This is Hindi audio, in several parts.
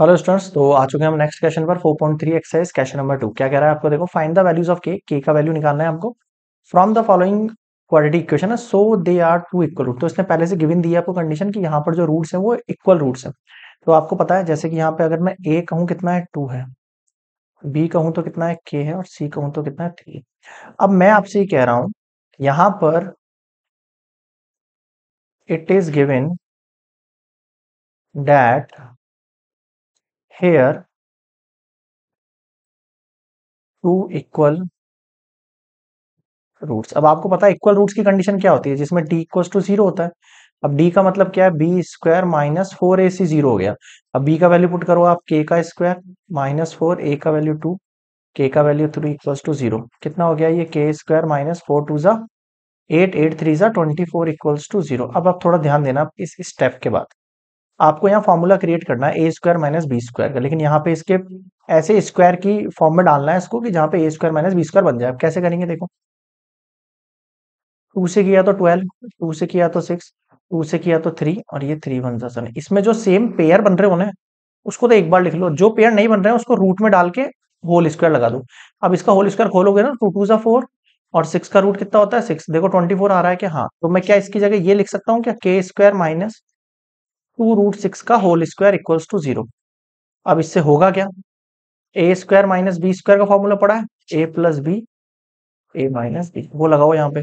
हेलो स्टूडेंट्स तो आ चुके हैं हम नेक्स्ट क्वेश्चन पर 4.3 point exercise question number two क्या कह रहा है आपको देखो फाइंड द वैल्यूज ऑफ के के का वैल्यू निकालना है आपको from the following quality equation है so they are two equal root तो इसने पहले से गिवन दिया आपको कंडीशन कि यहाँ पर जो रूट्स हैं वो इक्वल रूट्स हैं तो आपको पता है जैसे कि यहाँ पे अगर मैं ए कहूँ कितना है टू है बी कहूँ तो कितना है के है और सी कहूँ तो कितना है थ्री अब मैं आपसे ये कह रहा हूँ यहाँ पर it is given that here two equal roots अब आपको पता है इक्वल रूट्स की कंडीशन क्या होती है जिसमें डी इक्वल टू जीरो होता है अब डी का मतलब क्या है b square minus four a c zero हो गया अब बी का वैल्यू पुट करो आप के का स्क्वायर माइनस फोर ए का वैल्यू टू के का value three equal to zero कितना हो गया ये k square minus four two जा एट एट थ्री जा twenty four equals to zero अब आप थोड़ा ध्यान देना इस स्टेप के बाद आपको यहाँ फॉर्मूला क्रिएट करना है a square minus b square का लेकिन यहाँ पे इसके ऐसे स्क्वायर की फॉर्म में डालना है इसको कि जहां पे a square minus b square बन जाए आप कैसे करेंगे देखो टू से किया तो ट्वेल्व टू से किया तो सिक्स टू से किया तो थ्री और ये थ्री वन सेवन इसमें जो सेम पेयर बन रहे होने उसको तो एक बार लिख लो जो पेयर नहीं बन रहे हैं उसको रूट में डाल के होल स्क्वायर लगा दो अब इसका होल स्क्वायर खोलोगे ना टू टू सा फोर और सिक्स का रूट कितना होता है सिक्स देखो ट्वेंटी फोर आ रहा है कि हाँ तो मैं क्या इसकी जगह ये लिख सकता हूँ क्या k square minus two root six का whole square equals to zero अब इससे होगा क्या a square minus b square का फॉर्मूला पड़ा है a plus b a minus b वो लगाओ यहाँ पे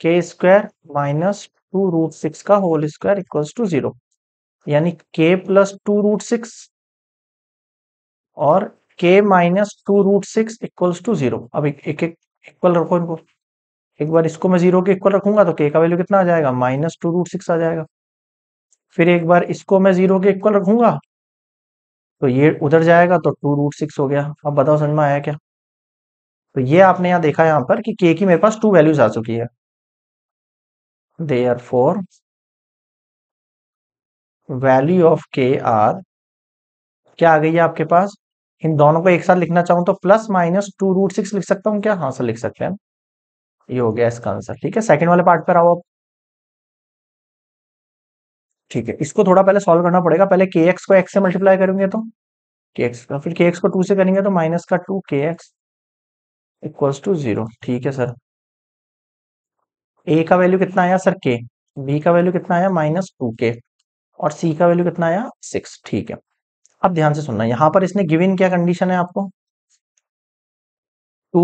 k square minus two root six का whole square equal to zero यानी k plus two root six और k minus two root six equal to zero अब एक एक इक्वल रखो इनको एक बार इसको मैं जीरो के इक्वल रखूंगा तो के का वैल्यू कितना आ जाएगा माइनस टू रूट सिक्स आ जाएगा फिर एक बार इसको मैं जीरो के इक्वल रखूंगा तो ये उधर जाएगा तो टू रूट सिक्स हो गया अब बताओ समझ में आया क्या तो ये आपने यहाँ देखा यहां पर कि के की मेरे पास टू वैल्यूज आ चुकी है they are four value of k are क्या आ गई है आपके पास इन दोनों को एक साथ लिखना चाहूं तो plus minus two root six लिख सकता हूँ क्या हाँ सर लिख सकते हैं ये हो गया इसका आंसर ठीक है सेकंड वाले पार्ट पर आओ आप ठीक है इसको थोड़ा पहले सॉल्व करना पड़ेगा पहले के एक्स को एक्स से मल्टीप्लाई करेंगे तो के एक्स का फिर के एक्स को टू से करेंगे तो माइनस का टू के एक्स इक्वल्स टू जीरो ठीक है सर ए का वैल्यू कितना आया सर के बी का वैल्यू कितना आया माइनस टू के और सी का वैल्यू कितना आया सिक्स ठीक है अब ध्यान से सुनना यहां पर इसने इन क्या कंडीशन है आपको टू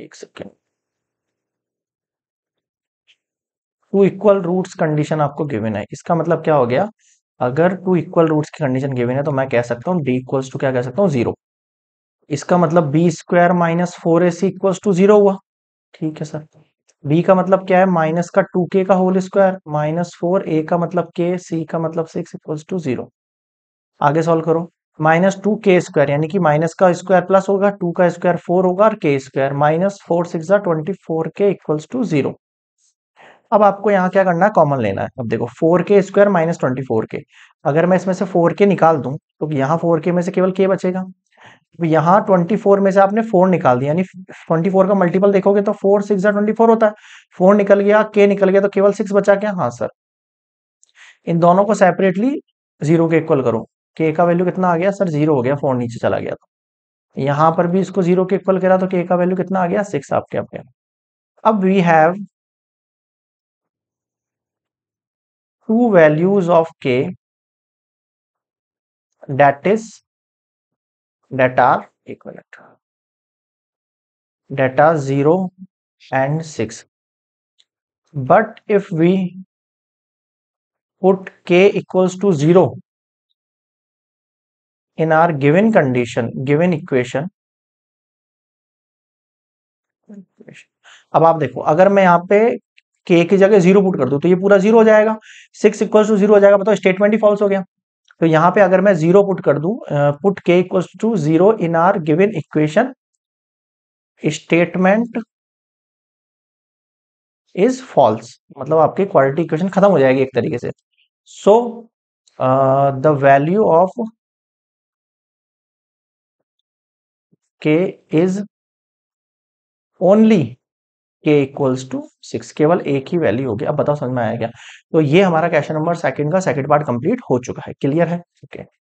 एक second two equal roots condition आपको गिवन है इसका मतलब क्या हो गया अगर टू इक्वल रूट्स की कंडीशन गिवन है तो मैं कह सकता हूँ डी इक्वल्स टू क्या कह सकता हूँ जीरो इसका मतलब b square minus four a c equals to zero हुआ ठीक है सर बी का मतलब क्या है माइनस का टू के का whole square minus four a का मतलब के सी का मतलब सिक्स इक्वल्स टू जीरो आगे सॉल्व करो माइनस टू के स्क्वायर यानी कि माइनस का स्क्वायर प्लस होगा टू का स्क्वायर फोर होगा और k square minus four six twenty four k equals to zero अब आपको यहाँ क्या करना है कॉमन लेना है अब देखो फोर के स्क्वायर माइनस ट्वेंटी फोर के अगर मैं इसमें से फोर के निकाल दूं तो यहाँ फोर के में से केवल के बचेगा तो यहाँ ट्वेंटी फोर में से आपने फोर निकाल दिया यानी ट्वेंटी फोर का मल्टीपल देखोगे तो फोर सिक्स ट्वेंटी फोर होता है फोर निकल गया के निकल गया तो केवल सिक्स बचा क्या हाँ सर इन दोनों को सेपरेटली जीरो के इक्वल करो के का वैल्यू कितना आ गया सर जीरो हो गया फोर नीचे चला गया तो यहाँ पर भी इसको जीरो के इक्वल करा तो के का वैल्यू कितना आ गया सिक्स आपके आप गया अब we have two values of k that is that are equivalent that are 0 and 6 but if we put k equals to 0 in our given condition given equation अब आप देखो अगर मैं यहाँ पे के की जगह जीरो पुट कर दो तो ये पूरा जीरो हो जाएगा सिक्स इक्वल टू जीरो हो जाएगा बताओ स्टेटमेंट ही फॉल्स हो गया तो यहाँ पे अगर मैं जीरो पुट कर दू put k equal to zero in our given equation statement is false मतलब आपकी क्वालिटी इक्वेशन खत्म हो जाएगी एक तरीके से so the value of k is only k equals to six केवल एक ही वैल्यू होगी अब बताओ समझ में आया क्या तो ये हमारा क्वेश्चन नंबर सेकंड का सेकंड पार्ट कंप्लीट हो चुका है क्लियर है ओके okay.